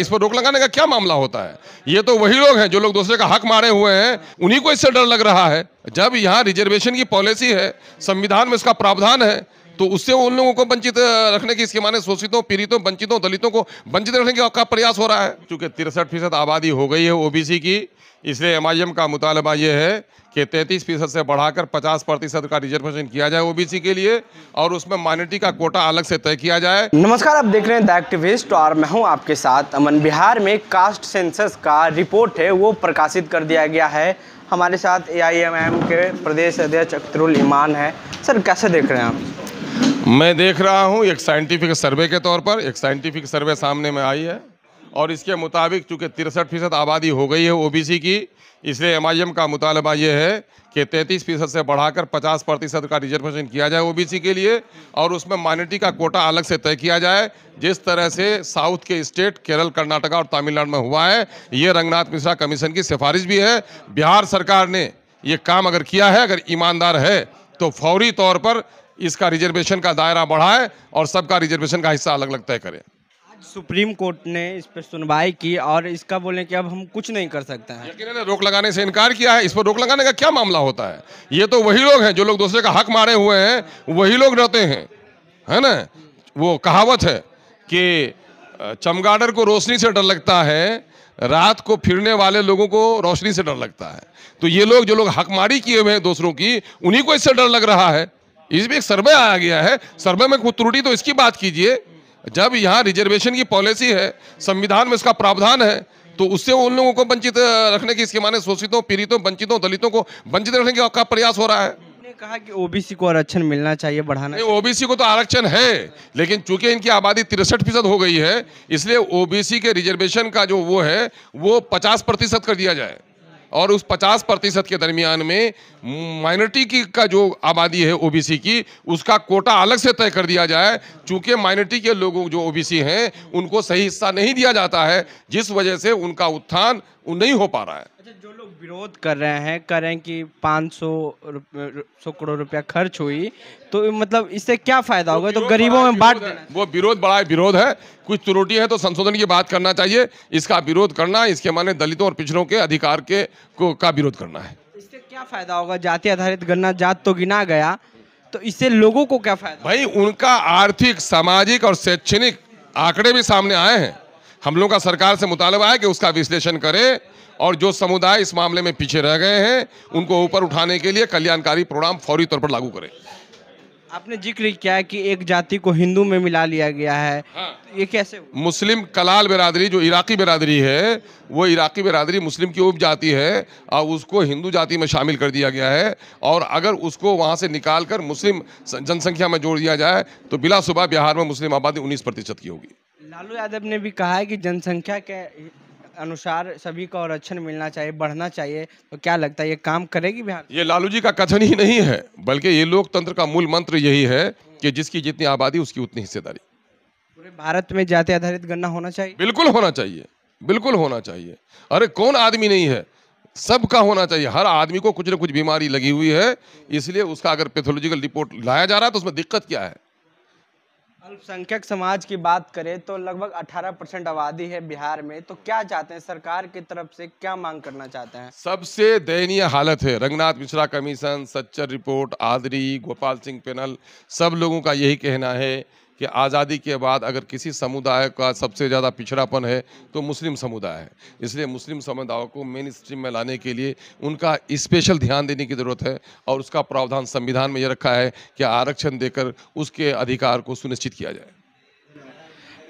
इस पर रोक लगाने का क्या मामला होता है ये तो वही लोग हैं जो लोग दूसरे का हक मारे हुए हैं उन्हीं को इससे डर लग रहा है जब यहाँ रिजर्वेशन की पॉलिसी है संविधान में इसका प्रावधान है तो उससे उन लोगों को वंचित रखने की इसके माने शोषितों पीड़ितों वंचितों दलितों को वंचित रखने का प्रयास हो रहा है चूंकि तिरसठ फीसद आबादी हो गई है ओबीसी की इसलिए एम का मुतालबा ये है कि 33 फीसद से बढ़ाकर 50 प्रतिशत का रिजर्वेशन किया जाए ओबीसी के लिए और उसमें माइनॉरिटी का कोटा अलग से तय किया जाए नमस्कार आप देख रहे हैं द एक्टिविस्ट तो और मैं हूं आपके साथ अमन बिहार में कास्ट सेंसस का रिपोर्ट है वो प्रकाशित कर दिया गया है हमारे साथ ए के प्रदेश अध्यक्ष अख्तरुल ईमान है सर कैसे देख रहे हैं आप मैं देख रहा हूं एक साइंटिफिक सर्वे के तौर पर एक साइंटिफिक सर्वे सामने में आई है और इसके मुताबिक चूँकि तिरसठ फीसद आबादी हो गई है ओबीसी की इसलिए एम का मुतालबा ये है कि तैंतीस फीसद से बढ़ाकर पचास प्रतिशत का रिजर्वेशन किया जाए ओबीसी के लिए और उसमें माइनॉरिटी का कोटा अलग से तय किया जाए जिस तरह से साउथ के स्टेट केरल कर्नाटका और तमिलनाडु में हुआ है ये रंगनाथ मिश्रा कमीशन की सिफारिश भी है बिहार सरकार ने ये काम अगर किया है अगर ईमानदार है तो फौरी तौर पर इसका रिजर्वेशन का दायरा बढ़ाए और सबका रिजर्वेशन का हिस्सा अलग अलग तय करें सुप्रीम कोर्ट ने इस पर सुनवाई की और इसका बोले कि अब हम कुछ नहीं कर सकते हैं लेकिन ने रोक लगाने से इनकार किया है इस पर रोक लगाने का क्या मामला होता है ये तो वही लोग हैं जो लोग दूसरे का हक मारे हुए हैं वही लोग रहते हैं है ना वो कहावत है कि चमगाडर को रोशनी से डर लगता है रात को फिरने वाले लोगों को रोशनी से डर लगता है तो ये लोग जो लोग हकमारी किए हुए हैं दूसरों की उन्हीं को इससे डर लग रहा है इसमें एक सर्वे आया गया है सर्वे में कुछ त्रुटि तो इसकी बात कीजिए जब यहाँ रिजर्वेशन की पॉलिसी है संविधान में इसका प्रावधान है तो उससे उन लोगों को वंचित रखने की इसके माने शोषितों पीड़ितों वंचितों दलितों को वंचित रखने का, का प्रयास हो रहा है कहा कि ओबीसी को आरक्षण मिलना चाहिए बढ़ाना नहीं ओबीसी को तो आरक्षण है लेकिन चूंकि इनकी आबादी तिरसठ फीसद हो गई है इसलिए ओबीसी के रिजर्वेशन का जो वो है वो पचास प्रतिशत कर दिया जाए और उस 50 प्रतिशत के दरमियान में माइनॉरिटी की का जो आबादी है ओबीसी की उसका कोटा अलग से तय कर दिया जाए चूंकि माइनॉरिटी के लोगों जो ओबीसी हैं उनको सही हिस्सा नहीं दिया जाता है जिस वजह से उनका उत्थान वो नहीं हो पा रहा है अच्छा जो लोग विरोध कर रहे हैं कह रहे हैं कि पाँच सौ करोड़ रुपया खर्च हुई तो मतलब इससे क्या फायदा होगा तो गरीबों में बांट वो विरोध बड़ा विरोध है कुछ त्रुटि है तो संशोधन की बात करना चाहिए इसका विरोध करना इसके माने दलितों और पिछड़ों के अधिकार के को का विरोध करना है तो इससे क्या फायदा होगा जाति आधारित गणना जात तो गिना गया तो इससे लोगों को क्या फायदा भाई उनका आर्थिक सामाजिक और शैक्षणिक आंकड़े भी सामने आए हैं हम लोग का सरकार से मुतालबा है कि उसका विश्लेषण करें और जो समुदाय इस मामले में पीछे रह गए हैं उनको ऊपर उठाने के लिए कल्याणकारी प्रोग्राम फौरी तौर पर लागू करें आपने जिक्र किया है कि एक जाति को हिंदू में मिला लिया गया है हाँ। ये कैसे मुस्लिम कलाल बिरादरी जो इराकी बिरादरी है वो इराकी बिरादरी मुस्लिम की उप जाति है और उसको हिंदू जाति में शामिल कर दिया गया है और अगर उसको वहाँ से निकाल कर मुस्लिम जनसंख्या में जोड़ दिया जाए तो बिलासुबह बिहार में मुस्लिम आबादी उन्नीस प्रतिशत की होगी लालू यादव ने भी कहा है कि जनसंख्या के अनुसार सभी को आरक्षण मिलना चाहिए बढ़ना चाहिए तो क्या लगता है ये काम करेगी बिहार ये लालू जी का कथन ही नहीं है बल्कि ये लोकतंत्र का मूल मंत्र यही है कि जिसकी जितनी आबादी उसकी उतनी हिस्सेदारी पूरे भारत में जाति आधारित गणना होना चाहिए बिल्कुल होना चाहिए बिल्कुल होना चाहिए अरे कौन आदमी नहीं है सबका होना चाहिए हर आदमी को कुछ ना कुछ बीमारी लगी हुई है इसलिए उसका अगर पैथोलॉजिकल रिपोर्ट लाया जा रहा है तो उसमें दिक्कत क्या है अल्पसंख्यक समाज की बात करें तो लगभग 18 परसेंट आबादी है बिहार में तो क्या चाहते हैं सरकार की तरफ से क्या मांग करना चाहते हैं सबसे दयनीय हालत है रंगनाथ मिश्रा कमीशन सच्चर रिपोर्ट आदरी गोपाल सिंह पैनल सब लोगों का यही कहना है कि आज़ादी के बाद अगर किसी समुदाय का सबसे ज़्यादा पिछड़ापन है तो मुस्लिम समुदाय है इसलिए मुस्लिम समुदायों को मेन स्ट्रीम में लाने के लिए उनका स्पेशल ध्यान देने की ज़रूरत है और उसका प्रावधान संविधान में यह रखा है कि आरक्षण देकर उसके अधिकार को सुनिश्चित किया जाए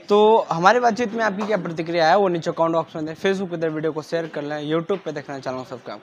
तो हमारे बातचीत में आपकी क्या प्रतिक्रिया है वो नीचे कॉन्ट बॉक्स में दें फेसबुक पर वीडियो को शेयर कर लें यूट्यूब पर देखना चैनल सबका